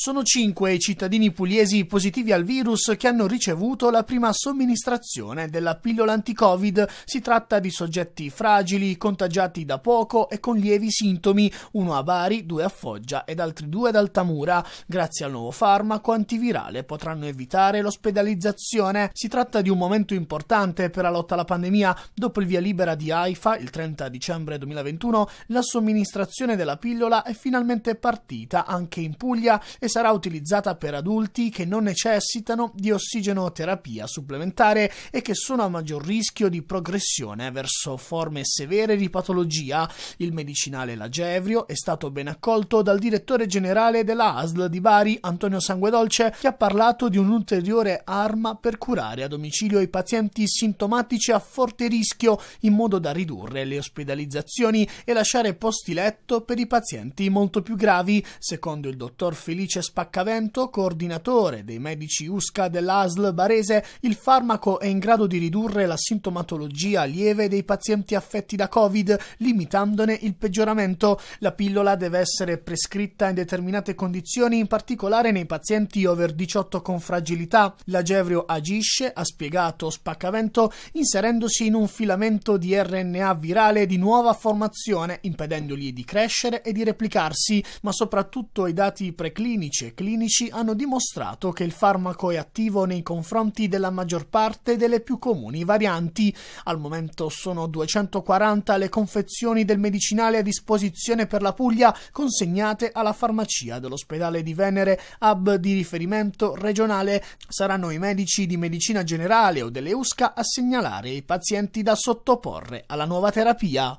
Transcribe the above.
Sono cinque i cittadini pugliesi positivi al virus che hanno ricevuto la prima somministrazione della pillola anti-Covid. Si tratta di soggetti fragili, contagiati da poco e con lievi sintomi, uno a Bari, due a Foggia ed altri due ad Altamura. Grazie al nuovo farmaco antivirale potranno evitare l'ospedalizzazione. Si tratta di un momento importante per la lotta alla pandemia. Dopo il via libera di AIFA, il 30 dicembre 2021, la somministrazione della pillola è finalmente partita anche in Puglia e che sarà utilizzata per adulti che non necessitano di ossigenoterapia supplementare e che sono a maggior rischio di progressione verso forme severe di patologia. Il medicinale Lagevrio è stato ben accolto dal direttore generale della ASL di Bari, Antonio Sanguedolce, che ha parlato di un'ulteriore arma per curare a domicilio i pazienti sintomatici a forte rischio in modo da ridurre le ospedalizzazioni e lasciare posti letto per i pazienti molto più gravi, secondo il dottor Felice Beatrice Spaccavento, coordinatore dei medici USCA dell'ASL Barese, il farmaco è in grado di ridurre la sintomatologia lieve dei pazienti affetti da Covid, limitandone il peggioramento. La pillola deve essere prescritta in determinate condizioni, in particolare nei pazienti over 18 con fragilità. L'Agevrio agisce, ha spiegato Spaccavento, inserendosi in un filamento di RNA virale di nuova formazione, impedendogli di crescere e di replicarsi, ma soprattutto i dati preclinici medici e clinici hanno dimostrato che il farmaco è attivo nei confronti della maggior parte delle più comuni varianti. Al momento sono 240 le confezioni del medicinale a disposizione per la Puglia consegnate alla farmacia dell'ospedale di Venere, hub di riferimento regionale. Saranno i medici di medicina generale o delle USCA a segnalare i pazienti da sottoporre alla nuova terapia.